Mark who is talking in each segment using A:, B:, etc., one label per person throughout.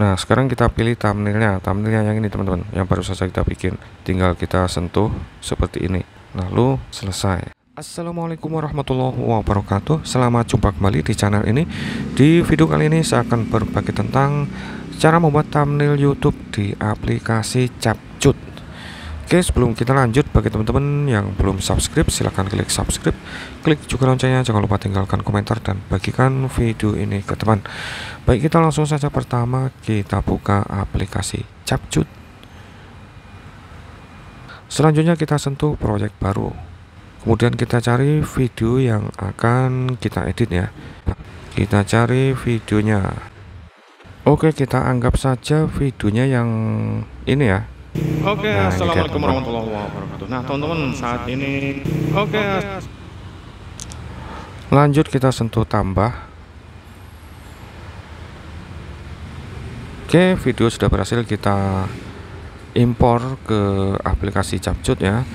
A: Nah sekarang kita pilih thumbnailnya Thumbnailnya yang ini teman-teman Yang baru saja kita bikin Tinggal kita sentuh seperti ini Lalu selesai Assalamualaikum warahmatullahi wabarakatuh Selamat jumpa kembali di channel ini Di video kali ini saya akan berbagi tentang Cara membuat thumbnail youtube di aplikasi Capcut Oke, sebelum kita lanjut, bagi teman-teman yang belum subscribe, silahkan klik subscribe, klik juga loncengnya, jangan lupa tinggalkan komentar dan bagikan video ini ke teman. Baik, kita langsung saja pertama kita buka aplikasi Capcut. Selanjutnya kita sentuh proyek baru. Kemudian kita cari video yang akan kita edit ya. Kita cari videonya. Oke, kita anggap saja videonya yang ini ya, Oke, okay, nah, assalamualaikum warahmatullahi wabarakatuh. Nah, teman-teman saat ini, oke. Okay. Lanjut kita sentuh tambah. Oke, okay, video sudah berhasil kita impor ke aplikasi Capcut ya.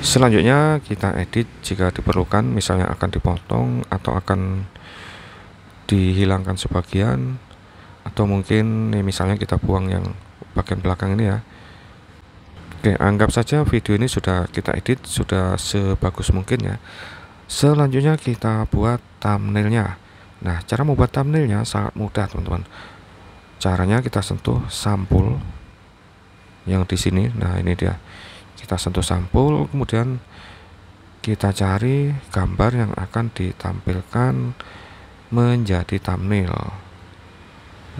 A: Selanjutnya kita edit jika diperlukan, misalnya akan dipotong atau akan dihilangkan sebagian atau mungkin nih misalnya kita buang yang bagian belakang ini ya. Oke, anggap saja video ini sudah kita edit sudah sebagus mungkin ya. Selanjutnya kita buat thumbnailnya. Nah, cara membuat thumbnailnya sangat mudah teman-teman. Caranya kita sentuh sampul yang di sini. Nah, ini dia. Kita sentuh sampul, kemudian kita cari gambar yang akan ditampilkan menjadi thumbnail.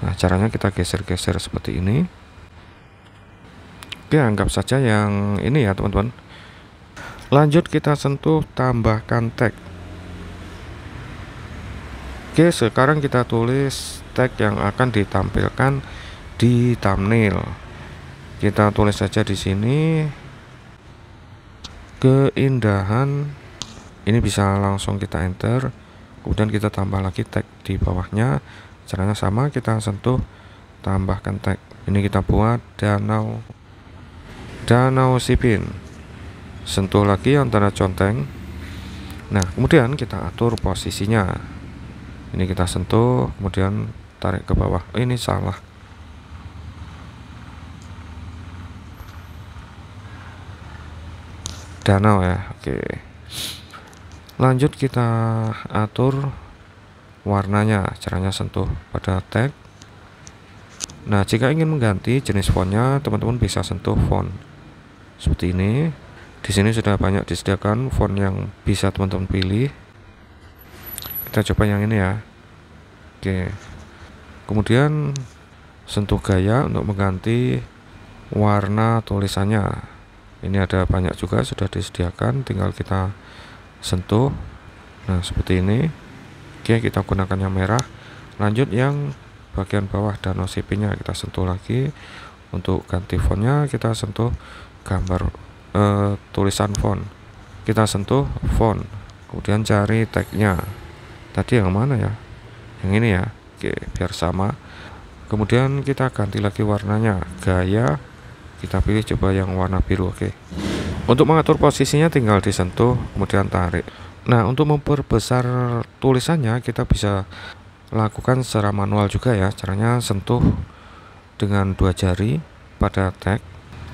A: Nah, caranya kita geser-geser seperti ini. Oke, ya, anggap saja yang ini ya, teman-teman. Lanjut kita sentuh tambahkan tag. Oke, sekarang kita tulis tag yang akan ditampilkan di thumbnail. Kita tulis saja di sini keindahan ini bisa langsung kita enter kemudian kita tambah lagi tag di bawahnya caranya sama kita sentuh tambahkan tag ini kita buat danau Danau Sipin sentuh lagi antara conteng nah kemudian kita atur posisinya ini kita sentuh kemudian tarik ke bawah oh, ini salah danau ya oke lanjut kita atur warnanya caranya sentuh pada tag nah jika ingin mengganti jenis fontnya teman-teman bisa sentuh font seperti ini di sini sudah banyak disediakan font yang bisa teman-teman pilih kita coba yang ini ya oke kemudian sentuh gaya untuk mengganti warna tulisannya ini ada banyak juga sudah disediakan tinggal kita sentuh nah seperti ini oke kita gunakan yang merah lanjut yang bagian bawah dan OCP nya kita sentuh lagi untuk ganti fontnya kita sentuh gambar eh, tulisan font kita sentuh font kemudian cari tagnya tadi yang mana ya yang ini ya oke biar sama kemudian kita ganti lagi warnanya gaya kita pilih coba yang warna biru oke untuk mengatur posisinya tinggal disentuh kemudian tarik nah untuk memperbesar tulisannya kita bisa lakukan secara manual juga ya caranya sentuh dengan dua jari pada tag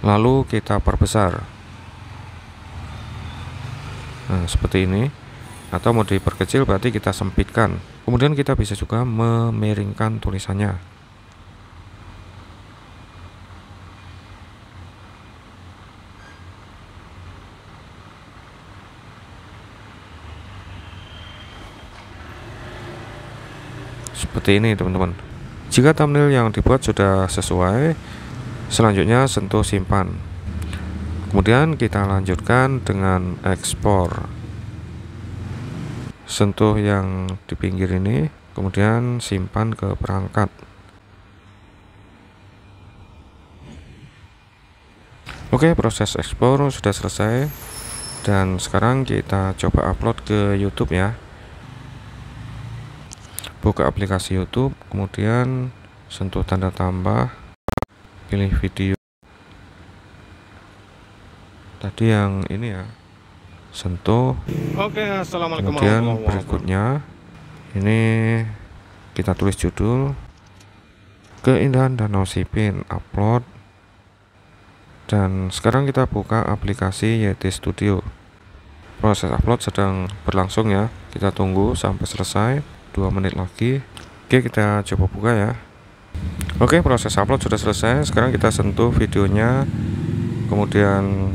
A: lalu kita perbesar nah seperti ini atau mau diperkecil berarti kita sempitkan kemudian kita bisa juga memiringkan tulisannya seperti ini teman-teman jika thumbnail yang dibuat sudah sesuai Selanjutnya sentuh simpan. Kemudian kita lanjutkan dengan ekspor. Sentuh yang di pinggir ini, kemudian simpan ke perangkat. Oke, proses ekspor sudah selesai dan sekarang kita coba upload ke YouTube ya. Buka aplikasi YouTube, kemudian sentuh tanda tambah, pilih video tadi yang ini ya sentuh oke assalamualaikum kemudian berikutnya ini kita tulis judul keindahan danau sipin upload dan sekarang kita buka aplikasi YT Studio proses upload sedang berlangsung ya kita tunggu sampai selesai dua menit lagi oke kita coba buka ya Oke proses upload sudah selesai sekarang kita sentuh videonya kemudian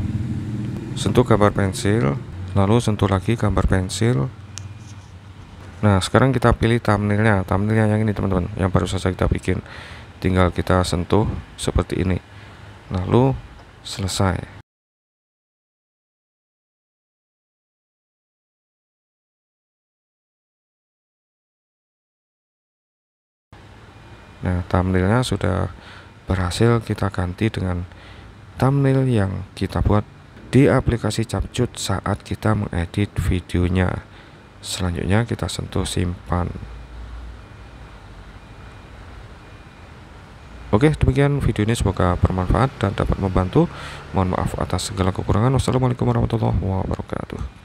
A: sentuh gambar pensil lalu sentuh lagi gambar pensil nah sekarang kita pilih thumbnailnya thumbnailnya yang ini teman-teman yang baru saja kita bikin tinggal kita sentuh seperti ini lalu selesai Nah, thumbnailnya sudah berhasil kita ganti dengan thumbnail yang kita buat di aplikasi Capcut saat kita mengedit videonya. Selanjutnya kita sentuh simpan. Oke, demikian video ini semoga bermanfaat dan dapat membantu. Mohon maaf atas segala kekurangan. Wassalamualaikum warahmatullahi wabarakatuh.